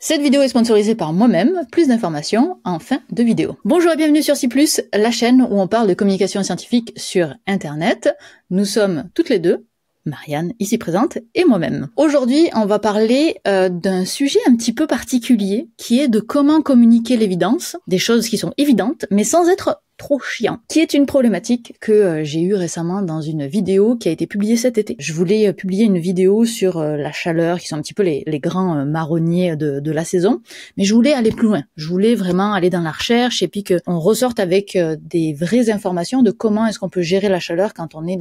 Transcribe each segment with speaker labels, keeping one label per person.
Speaker 1: Cette vidéo est sponsorisée par moi-même. Plus d'informations en fin de vidéo. Bonjour et bienvenue sur C+, la chaîne où on parle de communication scientifique sur Internet. Nous sommes toutes les deux, Marianne ici présente et moi-même. Aujourd'hui, on va parler euh, d'un sujet un petit peu particulier qui est de comment communiquer l'évidence, des choses qui sont évidentes mais sans être trop chiant, qui est une problématique que euh, j'ai eue récemment dans une vidéo qui a été publiée cet été. Je voulais euh, publier une vidéo sur euh, la chaleur, qui sont un petit peu les, grands marronniers de, la saison, mais je voulais aller plus loin. Je voulais vraiment aller dans la recherche et puis qu'on ressorte avec des vraies informations de comment est-ce qu'on peut gérer la chaleur quand on est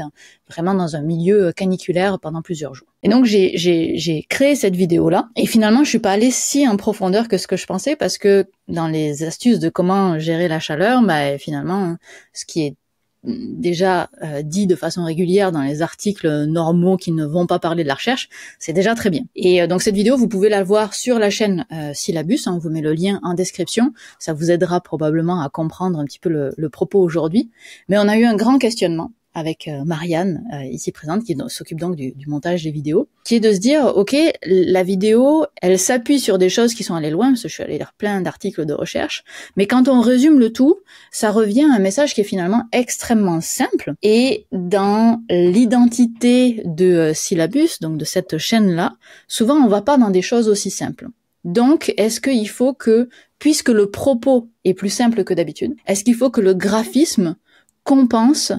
Speaker 1: vraiment dans un milieu caniculaire pendant plusieurs jours. Et donc j'ai créé cette vidéo-là. Et finalement, je suis pas allée si en profondeur que ce que je pensais parce que dans les astuces de comment gérer la chaleur, bah, finalement, ce qui est déjà euh, dit de façon régulière dans les articles normaux qui ne vont pas parler de la recherche, c'est déjà très bien. Et euh, donc cette vidéo, vous pouvez la voir sur la chaîne euh, Syllabus, hein, on vous met le lien en description, ça vous aidera probablement à comprendre un petit peu le propos aujourd'hui. Mais on a eu un grand questionnement avec euh, Marianne euh, ici présente qui s'occupe donc du, montage des vidéos, qui est de se dire ok la vidéo elle s'appuie sur des choses qui sont allées loin parce que je suis allée lire plein d'articles de recherche, mais quand on résume le tout, ça revient à un message qui est finalement extrêmement simple et dans l'identité de euh, Syllabus donc de cette chaîne là, souvent on va pas dans des choses aussi simples. Donc, est-ce qu'il faut que, puisque le propos est plus simple que d'habitude, est-ce qu'il faut que le graphisme compense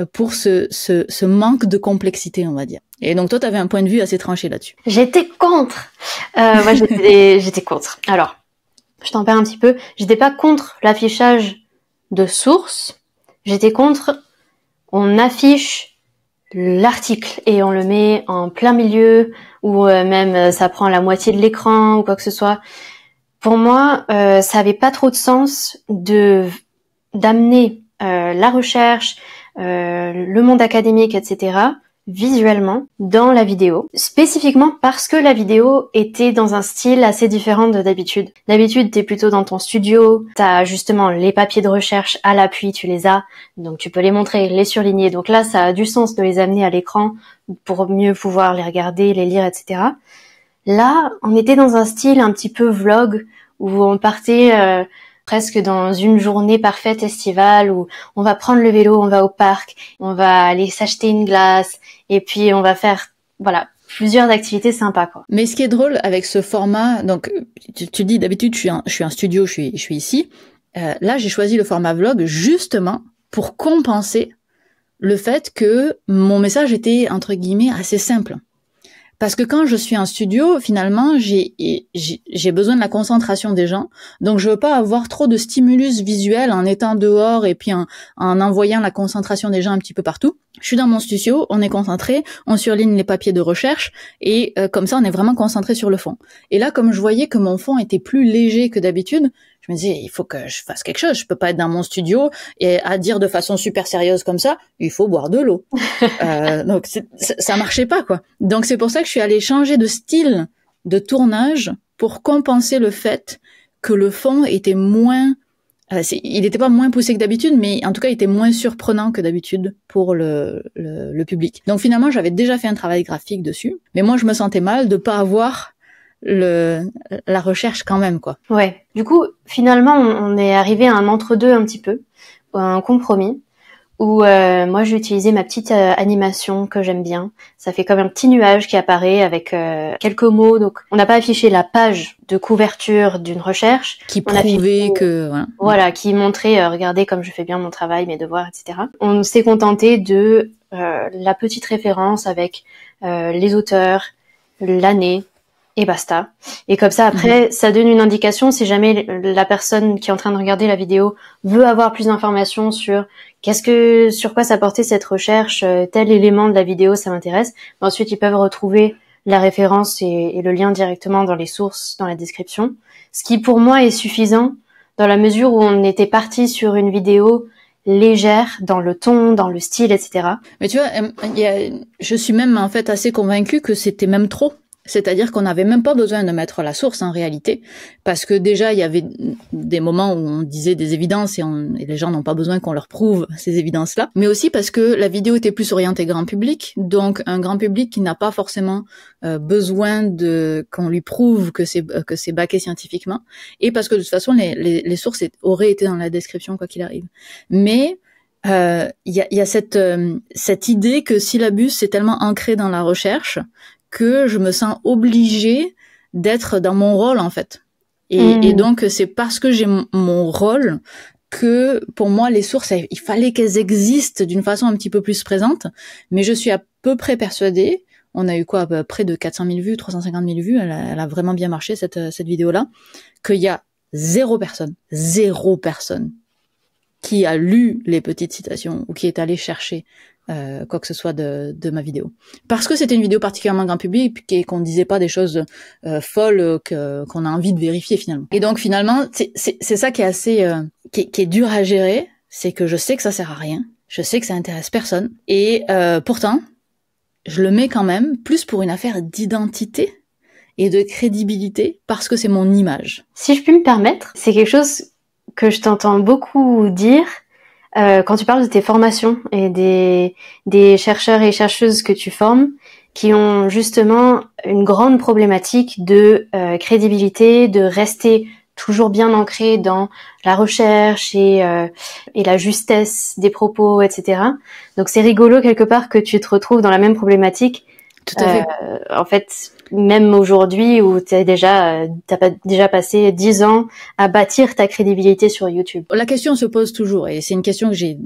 Speaker 1: euh, pour ce, ce, ce, manque de complexité, on
Speaker 2: va dire. Et donc toi, tu avais un point de vue assez tranché là-dessus. J'étais contre. Euh, moi, j'étais contre. Alors, je t'en perds un petit peu. J'étais pas contre l'affichage de source. J'étais contre on affiche l'article et on le met en plein milieu ou euh, même euh, ça prend la moitié de l'écran ou quoi que ce soit. Pour moi, ça avait pas trop de sens de d'amener la recherche, euh, le monde académique, etc visuellement dans la vidéo, spécifiquement parce que la vidéo était dans un style assez différent de d'habitude. D'habitude, t'es plutôt dans ton studio, t'as justement les papiers de recherche à l'appui, tu les as, donc tu peux les montrer, les surligner. Donc là, ça a du sens de les amener à l'écran pour mieux pouvoir les regarder, les lire, etc. Là, on était dans un style un petit peu vlog où on partait euh, presque dans une journée parfaite estivale où on va prendre le vélo, on va au parc, on va aller s'acheter une glace et puis on va faire voilà plusieurs activités sympas quoi. Mais ce qui est drôle avec ce format, donc
Speaker 1: tu, dis d'habitude je suis un, je un studio, je suis ici. Euh, là j'ai choisi le format vlog justement pour compenser le fait que mon message était entre guillemets assez simple. Parce que quand je suis en studio, finalement, j'ai besoin de la concentration des gens. Donc, je veux pas avoir trop de stimulus visuel en étant dehors et puis en envoyant la concentration des gens un petit peu partout je suis dans mon studio, on est concentré, on surligne les papiers de recherche et euh, comme ça on est vraiment concentré sur le fond. Et là, comme je voyais que mon fond était plus léger que d'habitude, je me disais il faut que je fasse quelque chose. Je peux pas être dans mon studio et à dire de façon super sérieuse comme ça, il faut boire de l'eau. Euh, donc ça marchait pas quoi. Donc c'est pour ça que je suis allée changer de style de tournage pour compenser le fait que le fond était moins euh, il n'était pas moins poussé que d'habitude, mais en tout cas, il était moins surprenant que d'habitude pour le, le, public. Donc finalement, j'avais déjà fait un travail graphique dessus, mais moi, je me sentais mal de pas avoir le, la
Speaker 2: recherche quand même, quoi. Ouais. Du coup, finalement, on est arrivé à un entre-deux un petit peu, un compromis où euh, moi j'ai utilisé ma petite euh, animation que j'aime bien. Ça fait comme un petit nuage qui apparaît avec euh, quelques mots. Donc on n'a pas affiché la page de couverture d'une recherche. Qui prouvait que... Voilà. voilà, qui montrait, regardez comme je fais bien mon travail, mes devoirs, etc. On s'est contenté de la petite référence avec les auteurs, l'année, et basta. Et comme ça, mhm. après, ça donne une indication si jamais la personne qui est en train de regarder la vidéo veut avoir plus d'informations sur qu'est-ce que, sur quoi s'apporter cette recherche, euh, tel élément de la vidéo, ça m'intéresse. Ensuite, ils peuvent retrouver la référence et, le lien directement dans les sources, dans la description. Ce qui, pour moi, est suffisant dans la mesure où on était parti sur une vidéo légère dans le ton, dans le style, etc. Mais tu vois, je suis même
Speaker 1: en fait assez convaincue que c'était même trop c'est-à-dire qu'on n'avait même pas besoin de mettre la source en réalité, parce que déjà il y avait des moments où on disait des évidences et, les gens n'ont pas besoin qu'on leur prouve ces évidences-là, mais aussi parce que la vidéo était plus orientée grand public, donc un grand public qui n'a pas forcément euh, besoin de qu'on lui prouve que c'est euh, que c'est baqué scientifiquement, et parce que de toute façon les, les, sources auraient été dans la description quoi qu'il arrive. Mais euh, il y, a, cette, cette idée que si syllabus c'est tellement ancré dans la recherche que je me sens obligée d'être dans mon rôle en fait. Et, mm. donc c'est parce que j'ai mon rôle que pour moi les sources, il fallait qu'elles existent d'une façon un petit peu plus présente. Mais je suis à peu près persuadée. On a eu quoi Près de 400 000 vues, 350 000 vues. Elle a, vraiment bien marché cette, cette vidéo-là. Qu'il y a zéro personne, zéro personne qui a lu les petites citations ou qui est allé chercher euh, quoi que ce soit de, de ma vidéo. Parce que c'était une vidéo particulièrement grand public et qu'on ne disait pas des choses euh, folles que, qu'on a envie de vérifier finalement. Et donc finalement, c'est, c'est, c'est ça qui est assez... Euh, qui, est, qui, est dur à gérer, c'est que je sais que ça sert à rien, je sais que ça intéresse personne, et euh, pourtant, je le mets quand même, plus pour une affaire d'identité et de crédibilité, parce que c'est mon
Speaker 2: image. Si je puis me permettre, c'est quelque chose que je t'entends beaucoup dire euh, quand tu parles de tes formations et des, des chercheurs et chercheuses que tu formes qui ont justement une grande problématique de euh, crédibilité, de rester toujours bien ancré dans la recherche et, euh, et la justesse des propos, etc. Donc c'est rigolo quelque part que tu te retrouves dans la même problématique. Tout à fait. Euh, en fait, même aujourd'hui où tu déjà euh, t'as déjà passé dix ans à bâtir ta crédibilité sur YouTube La question se pose toujours et c'est une
Speaker 1: question que j'ai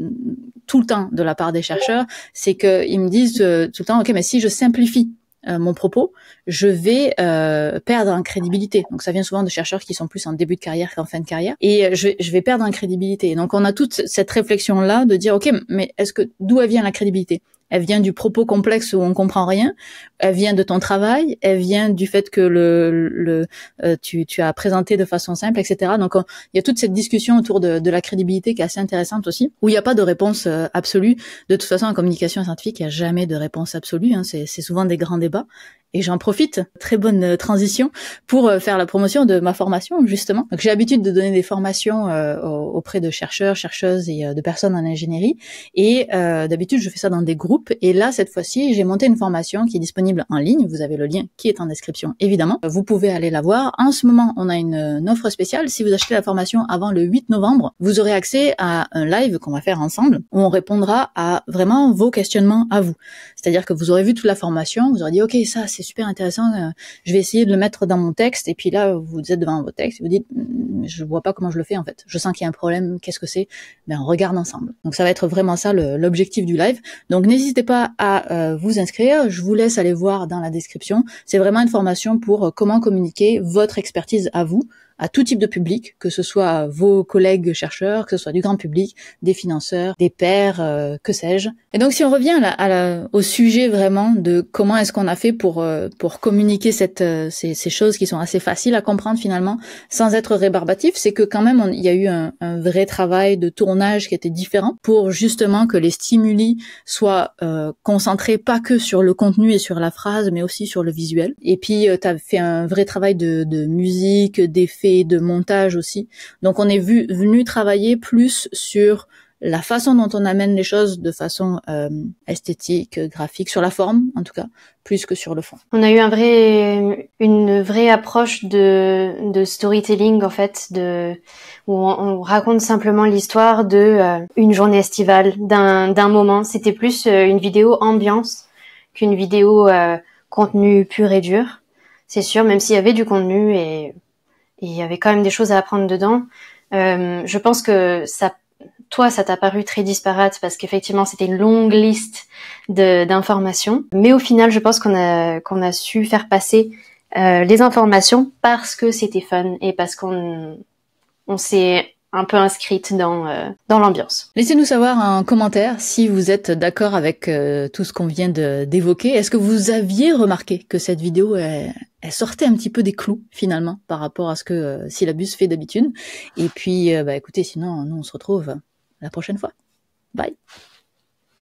Speaker 1: tout le temps de la part des chercheurs, c'est qu'ils me disent euh, tout le temps OK mais si je simplifie euh, mon propos, je vais perdre en crédibilité. Donc ça vient souvent de chercheurs qui sont plus en début de carrière qu'en fin de carrière, et je, je vais perdre en crédibilité. Donc on a toute cette réflexion là de dire ok, mais est-ce que d'où vient la crédibilité elle vient du propos complexe où on comprend rien, elle vient de ton travail, elle vient du fait que le, le euh, tu, tu, as présenté de façon simple, etc. Donc euh, il y a toute cette discussion autour de, de, la crédibilité qui est assez intéressante aussi, où il n'y a pas de réponse euh, absolue. De toute façon, en communication scientifique, il n'y a jamais de réponse absolue. Hein, c'est souvent des grands débats. Et j'en profite, très bonne transition, pour faire la promotion de ma formation, justement. J'ai l'habitude de donner des formations auprès de chercheurs, chercheuses et de personnes en ingénierie. Et d'habitude, je fais ça dans des groupes et là, cette fois-ci, j'ai monté une formation qui est disponible en ligne. Vous avez le lien qui est en description, évidemment. Vous pouvez aller la voir. En ce moment, on a une, offre spéciale. Si vous achetez la formation avant le 8 novembre, vous aurez accès à un live qu'on va faire ensemble où on répondra à vraiment vos questionnements à vous. C'est-à-dire que vous aurez vu toute la formation, vous aurez dit, OK, ça, c'est super intéressant. Euh, je vais essayer de le mettre dans mon texte. Et puis là, vous êtes devant vos textes vous dites, hmm, je vois pas comment je le fais, en fait. Je sens qu'il y a un problème. Qu'est-ce que c'est? Ben, on regarde ensemble. Donc, ça va être vraiment ça l'objectif du live. Donc, n'hésitez N'hésitez pas à euh, vous inscrire, je vous laisse aller voir dans la description. C'est vraiment une formation pour euh, comment communiquer votre expertise à vous à tout type de public, que ce soit vos collègues chercheurs, que ce soit du grand public, des financeurs, des pairs, euh, que sais-je. Et donc si on revient à à au sujet vraiment de comment est-ce qu'on a fait pour euh, pour communiquer cette, euh, ces, ces, choses qui sont assez faciles à comprendre finalement, sans être rébarbatif, c'est que quand même il y a eu un, un, vrai travail de tournage qui était différent pour justement que les stimuli soient concentrés pas que sur le contenu et sur la phrase, mais aussi sur le visuel. Et puis tu as fait un vrai travail de, de musique, d'effets de montage aussi. Donc on est venu travailler plus sur la façon dont on amène les choses de façon euh, esthétique, graphique, sur la forme en tout cas, plus que sur le fond.
Speaker 2: On a eu une vraie approche de, storytelling en fait, de, où on, raconte simplement l'histoire de euh, une journée estivale, d'un, moment. C'était plus euh, une vidéo ambiance qu'une vidéo contenu pur et dur. C'est sûr, même s'il y avait du contenu et il y avait quand même des choses à apprendre dedans. Euh, je pense que ça, toi, ça t'a paru très disparate parce qu'effectivement, c'était une longue liste d'informations. Mais au final, je pense qu'on a, qu'on a su faire passer euh, les informations parce que c'était fun et parce qu'on on s'est un peu inscrite dans, euh, dans l'ambiance.
Speaker 1: Laissez-nous savoir un commentaire si vous êtes d'accord avec euh, tout ce qu'on vient d'évoquer. Est-ce que vous aviez remarqué que cette vidéo euh, elle sortait un petit peu des clous finalement par rapport à ce que Syllabus fait d'habitude. Et puis, bah, écoutez, sinon, nous on se retrouve la prochaine fois. Bye.